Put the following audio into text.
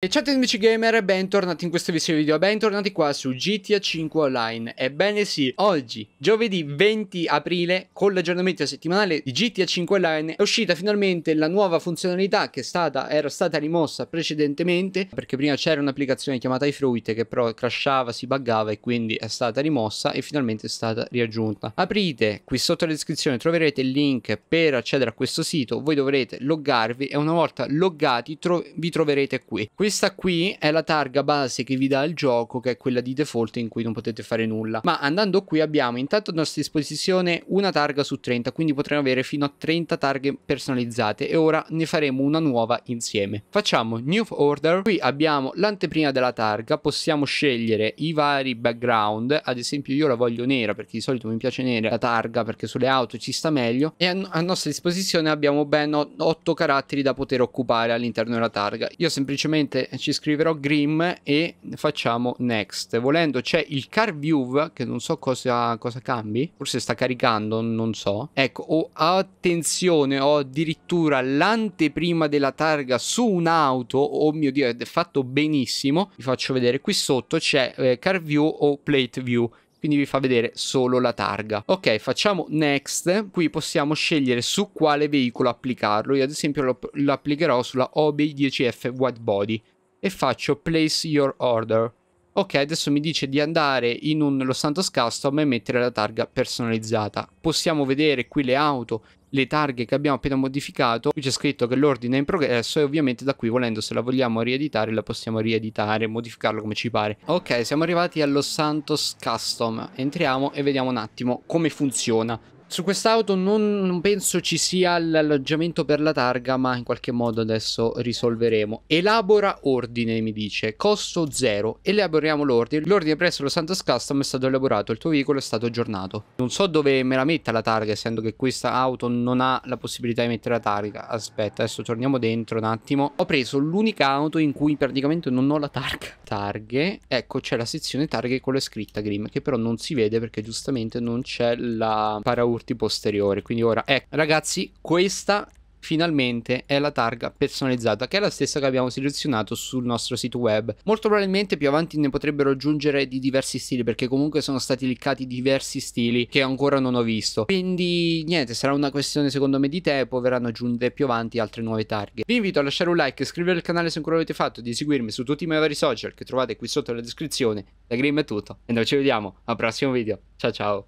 E ciao amici gamer e bentornati in questo video, bentornati qua su GTA 5 Online Ebbene sì, oggi, giovedì 20 aprile, con l'aggiornamento settimanale di GTA 5 Online È uscita finalmente la nuova funzionalità che stata, era stata rimossa precedentemente Perché prima c'era un'applicazione chiamata iFruit che però crashava, si buggava e quindi è stata rimossa e finalmente è stata riaggiunta Aprite, qui sotto la descrizione troverete il link per accedere a questo sito Voi dovrete loggarvi e una volta loggati tro vi troverete qui, qui questa qui è la targa base che vi dà il gioco, che è quella di default in cui non potete fare nulla. Ma andando qui abbiamo intanto a nostra disposizione una targa su 30, quindi potremo avere fino a 30 targhe personalizzate e ora ne faremo una nuova insieme. Facciamo New Order, qui abbiamo l'anteprima della targa, possiamo scegliere i vari background, ad esempio io la voglio nera perché di solito mi piace nera la targa perché sulle auto ci sta meglio e a, nostra disposizione abbiamo ben 8 caratteri da poter occupare all'interno della targa. Io semplicemente volete ci scriverò Grim e facciamo next. Volendo c'è il car view che non so cosa, cosa cambi, forse sta caricando, non so. Ecco, ho attenzione, ho addirittura l'anteprima della targa su un'auto, oh mio dio, è fatto benissimo. Vi faccio vedere qui sotto c'è eh, car view o plate view quindi vi fa vedere solo la targa. Ok, facciamo next, qui possiamo scegliere su quale veicolo applicarlo, io ad esempio lo, lo applicherò sulla Obi 10 f White Body e faccio place your order ok adesso mi dice di andare in un Los Santos Custom e mettere la targa personalizzata possiamo vedere qui le auto le targhe che abbiamo appena modificato qui c'è scritto che l'ordine è in progresso e ovviamente da qui volendo se la vogliamo rieditare la possiamo rieditare modificarlo come ci pare ok siamo arrivati allo Santos Custom entriamo e vediamo un attimo come funziona su quest'auto non, penso ci sia l'alloggiamento per la targa, ma in qualche modo adesso risolveremo. Elabora ordine, mi dice. Costo zero. Elaboriamo l'ordine. L'ordine presso lo Santos Custom è stato elaborato, il tuo veicolo è stato aggiornato. Non so dove me la metta la targa, essendo che questa auto non ha la possibilità di mettere la targa. Aspetta, adesso torniamo dentro un attimo. Ho preso l'unica auto in cui praticamente non ho la targa. Targhe. Ecco, c'è la sezione targhe con la scritta Grim, che però non si vede perché giustamente non c'è la paraurna urti posteriori. Quindi ora, ecco, ragazzi, questa finalmente è la targa personalizzata che è la stessa che abbiamo selezionato sul nostro sito web molto probabilmente più avanti ne potrebbero aggiungere di diversi stili perché comunque sono stati liccati diversi stili che ancora non ho visto quindi niente sarà una questione secondo me di tempo verranno aggiunte più avanti altre nuove targhe vi invito a lasciare un like iscrivervi al canale se ancora l'avete fatto di seguirmi su tutti i miei vari social che trovate qui sotto nella descrizione da Grim è tutto e noi ci vediamo al prossimo video ciao ciao